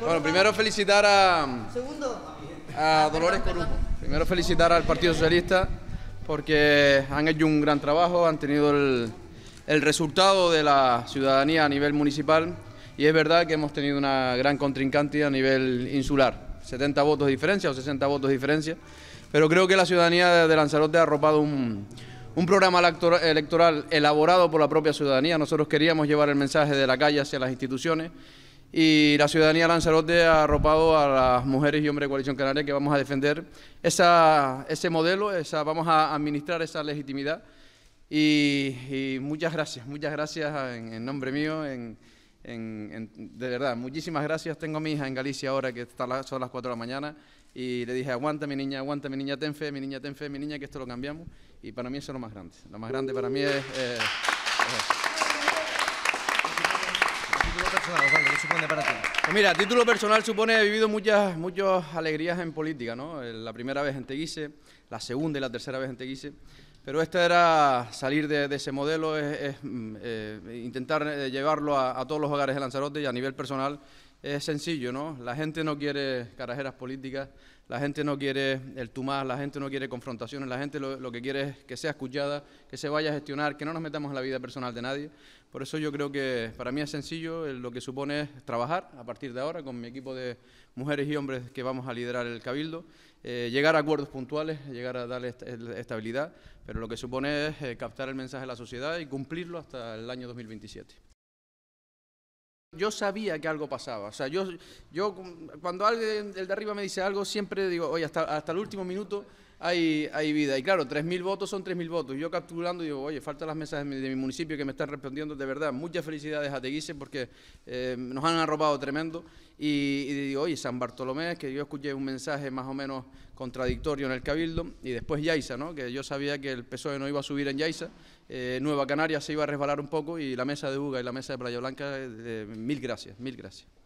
Bueno, primero felicitar a, Dolores Corujo. Primero felicitar al Partido Socialista porque han hecho un gran trabajo, han tenido el, resultado de la ciudadanía a nivel municipal y es verdad que hemos tenido una gran contrincante a nivel insular, 70 votos de diferencia o 60 votos de diferencia, pero creo que la ciudadanía de Lanzarote ha arropado un, un programa electoral elaborado por la propia ciudadanía. Nosotros queríamos llevar el mensaje de la calle hacia las instituciones y la ciudadanía Lanzarote ha arropado a las mujeres y hombres de Coalición Canaria que vamos a defender esa, ese modelo, esa, vamos a administrar esa legitimidad. Y, muchas gracias, muchas gracias en, nombre mío, de verdad, muchísimas gracias. Tengo a mi hija en Galicia ahora que está son las 4 de la mañana y le dije, aguanta mi niña, aguanta mi niña, ten fe, mi niña, ten fe, mi niña, que esto lo cambiamos. Y para mí eso es lo más grande. Lo más grande para mí es... Eh, Pues mira, a título personal supone he vivido muchas, muchas alegrías en política, ¿no? Eh, la primera vez en Teguise, la segunda y la tercera vez en Teguise. Pero esta era salir de, ese modelo, es, mm, eh, intentar eh, llevarlo a, a, todos los hogares de Lanzarote y a nivel personal es sencillo, ¿no? La gente no quiere carajeras políticas, la gente no quiere el tumar, la gente no quiere confrontaciones, la gente lo, que quiere es que sea escuchada, que se vaya a gestionar, que no nos metamos en la vida personal de nadie. Por eso yo creo que para mí es sencillo, eh, lo que supone es trabajar a partir de ahora con mi equipo de mujeres y hombres que vamos a liderar el Cabildo, eh, llegar a acuerdos puntuales, llegar a darle estabilidad, pero lo que supone es eh, captar el mensaje de la sociedad y cumplirlo hasta el año 2027 yo sabía que algo pasaba. O sea, yo, yo cuando alguien del de arriba me dice algo, siempre digo, oye, hasta, hasta el último minuto hay, vida. Y claro, 3.000 votos son 3.000 votos. Yo capturando digo, oye, faltan las mesas de mi, municipio que me están respondiendo de verdad. Muchas felicidades a Teguise porque eh, nos han arropado tremendo. Y, digo, oye, San Bartolomé, que yo escuché un mensaje más o menos contradictorio en el Cabildo. Y después Yaiza, ¿no? que yo sabía que el PSOE no iba a subir en Yaiza. Eh, Nueva Canaria se iba a resbalar un poco y la mesa de Uga y la mesa de Playa Blanca, eh, mil gracias, mil gracias.